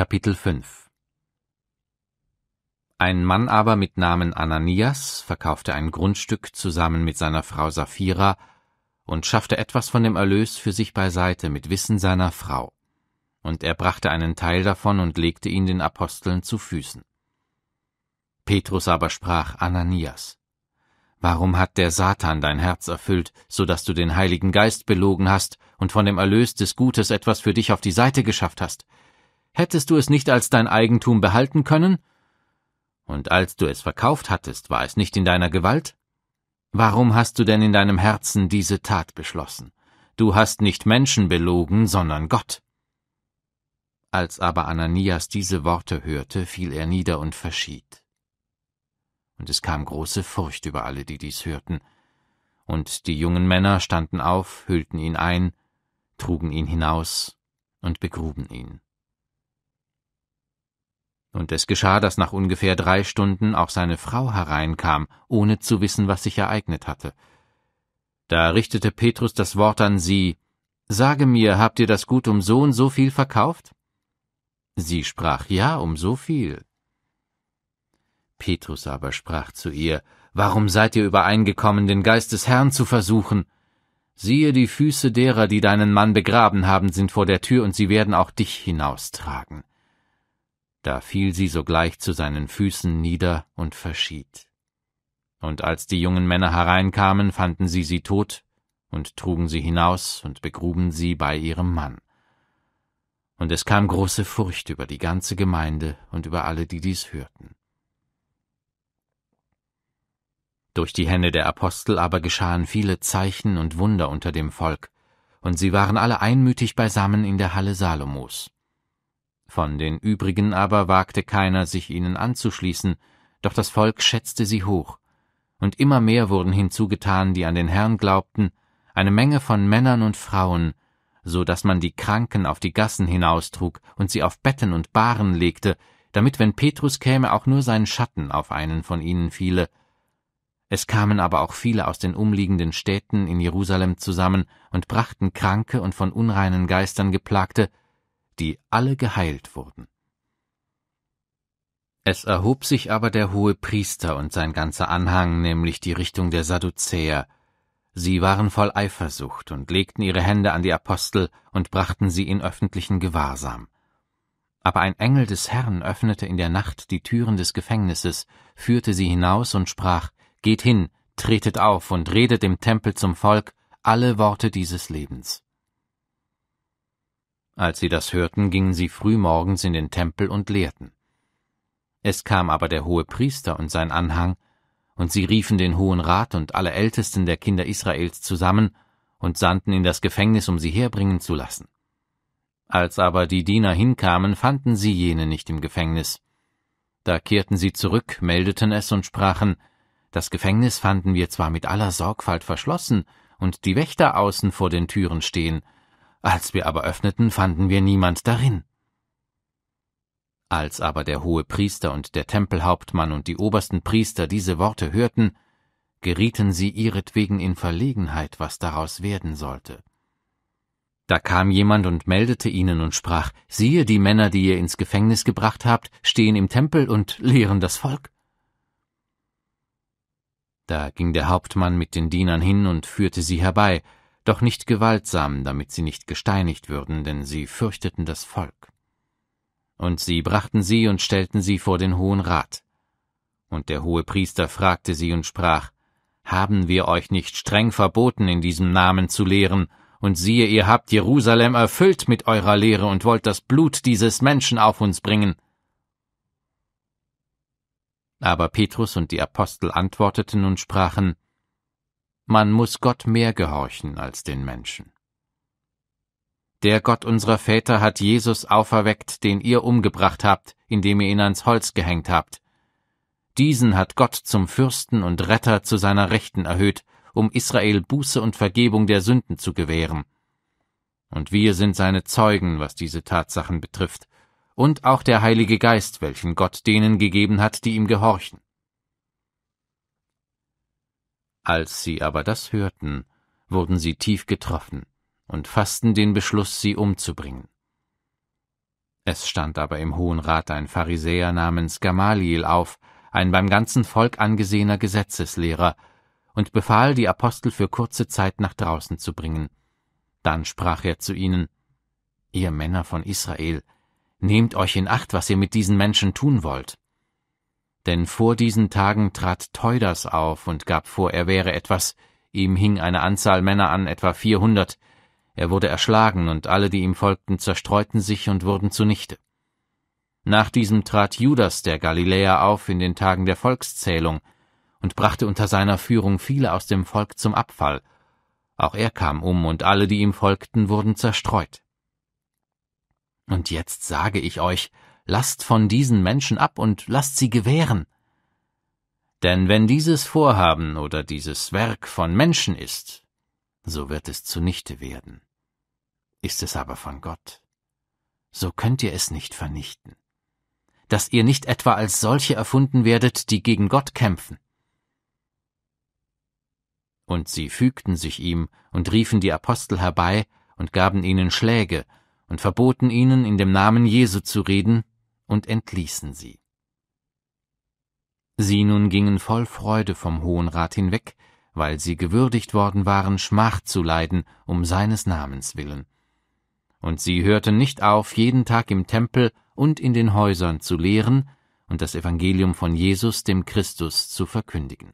Kapitel 5 Ein Mann aber mit Namen Ananias verkaufte ein Grundstück zusammen mit seiner Frau Sapphira und schaffte etwas von dem Erlös für sich beiseite mit Wissen seiner Frau. Und er brachte einen Teil davon und legte ihn den Aposteln zu Füßen. Petrus aber sprach Ananias, Warum hat der Satan dein Herz erfüllt, so dass du den Heiligen Geist belogen hast und von dem Erlös des Gutes etwas für dich auf die Seite geschafft hast? Hättest du es nicht als dein Eigentum behalten können? Und als du es verkauft hattest, war es nicht in deiner Gewalt? Warum hast du denn in deinem Herzen diese Tat beschlossen? Du hast nicht Menschen belogen, sondern Gott. Als aber Ananias diese Worte hörte, fiel er nieder und verschied. Und es kam große Furcht über alle, die dies hörten. Und die jungen Männer standen auf, hüllten ihn ein, trugen ihn hinaus und begruben ihn. Und es geschah, dass nach ungefähr drei Stunden auch seine Frau hereinkam, ohne zu wissen, was sich ereignet hatte. Da richtete Petrus das Wort an sie Sage mir, habt ihr das Gut um so und so viel verkauft? Sie sprach Ja, um so viel. Petrus aber sprach zu ihr Warum seid ihr übereingekommen, den Geist des Herrn zu versuchen? Siehe, die Füße derer, die deinen Mann begraben haben, sind vor der Tür, und sie werden auch dich hinaustragen. Da fiel sie sogleich zu seinen Füßen nieder und verschied. Und als die jungen Männer hereinkamen, fanden sie sie tot und trugen sie hinaus und begruben sie bei ihrem Mann. Und es kam große Furcht über die ganze Gemeinde und über alle, die dies hörten. Durch die Hände der Apostel aber geschahen viele Zeichen und Wunder unter dem Volk, und sie waren alle einmütig beisammen in der Halle Salomos. Von den übrigen aber wagte keiner, sich ihnen anzuschließen, doch das Volk schätzte sie hoch. Und immer mehr wurden hinzugetan, die an den Herrn glaubten, eine Menge von Männern und Frauen, so dass man die Kranken auf die Gassen hinaustrug und sie auf Betten und Bahren legte, damit, wenn Petrus käme, auch nur sein Schatten auf einen von ihnen fiele. Es kamen aber auch viele aus den umliegenden Städten in Jerusalem zusammen und brachten Kranke und von unreinen Geistern geplagte die alle geheilt wurden. Es erhob sich aber der hohe Priester und sein ganzer Anhang, nämlich die Richtung der Sadduzäer. Sie waren voll Eifersucht und legten ihre Hände an die Apostel und brachten sie in öffentlichen Gewahrsam. Aber ein Engel des Herrn öffnete in der Nacht die Türen des Gefängnisses, führte sie hinaus und sprach, Geht hin, tretet auf und redet im Tempel zum Volk alle Worte dieses Lebens. Als sie das hörten, gingen sie frühmorgens in den Tempel und lehrten. Es kam aber der hohe Priester und sein Anhang, und sie riefen den Hohen Rat und alle Ältesten der Kinder Israels zusammen und sandten in das Gefängnis, um sie herbringen zu lassen. Als aber die Diener hinkamen, fanden sie jene nicht im Gefängnis. Da kehrten sie zurück, meldeten es und sprachen, das Gefängnis fanden wir zwar mit aller Sorgfalt verschlossen und die Wächter außen vor den Türen stehen, als wir aber öffneten, fanden wir niemand darin. Als aber der hohe Priester und der Tempelhauptmann und die obersten Priester diese Worte hörten, gerieten sie ihretwegen in Verlegenheit, was daraus werden sollte. Da kam jemand und meldete ihnen und sprach, siehe, die Männer, die ihr ins Gefängnis gebracht habt, stehen im Tempel und lehren das Volk. Da ging der Hauptmann mit den Dienern hin und führte sie herbei, doch nicht gewaltsam, damit sie nicht gesteinigt würden, denn sie fürchteten das Volk. Und sie brachten sie und stellten sie vor den Hohen Rat. Und der hohe Priester fragte sie und sprach, Haben wir euch nicht streng verboten, in diesem Namen zu lehren, und siehe, ihr habt Jerusalem erfüllt mit eurer Lehre und wollt das Blut dieses Menschen auf uns bringen. Aber Petrus und die Apostel antworteten und sprachen, man muss Gott mehr gehorchen als den Menschen. Der Gott unserer Väter hat Jesus auferweckt, den ihr umgebracht habt, indem ihr ihn ans Holz gehängt habt. Diesen hat Gott zum Fürsten und Retter zu seiner Rechten erhöht, um Israel Buße und Vergebung der Sünden zu gewähren. Und wir sind seine Zeugen, was diese Tatsachen betrifft, und auch der Heilige Geist, welchen Gott denen gegeben hat, die ihm gehorchen. Als sie aber das hörten, wurden sie tief getroffen und fassten den Beschluss, sie umzubringen. Es stand aber im Hohen Rat ein Pharisäer namens Gamaliel auf, ein beim ganzen Volk angesehener Gesetzeslehrer, und befahl, die Apostel für kurze Zeit nach draußen zu bringen. Dann sprach er zu ihnen Ihr Männer von Israel, nehmt euch in Acht, was ihr mit diesen Menschen tun wollt denn vor diesen Tagen trat Teuders auf und gab vor, er wäre etwas, ihm hing eine Anzahl Männer an, etwa vierhundert, er wurde erschlagen, und alle, die ihm folgten, zerstreuten sich und wurden zunichte. Nach diesem trat Judas der Galiläer auf in den Tagen der Volkszählung und brachte unter seiner Führung viele aus dem Volk zum Abfall. Auch er kam um, und alle, die ihm folgten, wurden zerstreut. Und jetzt sage ich euch, lasst von diesen Menschen ab und lasst sie gewähren. Denn wenn dieses Vorhaben oder dieses Werk von Menschen ist, so wird es zunichte werden. Ist es aber von Gott, so könnt ihr es nicht vernichten, dass ihr nicht etwa als solche erfunden werdet, die gegen Gott kämpfen. Und sie fügten sich ihm und riefen die Apostel herbei und gaben ihnen Schläge und verboten ihnen, in dem Namen Jesu zu reden und entließen sie. Sie nun gingen voll Freude vom Hohen Rat hinweg, weil sie gewürdigt worden waren, Schmach zu leiden, um seines Namens willen. Und sie hörten nicht auf, jeden Tag im Tempel und in den Häusern zu lehren und das Evangelium von Jesus dem Christus zu verkündigen.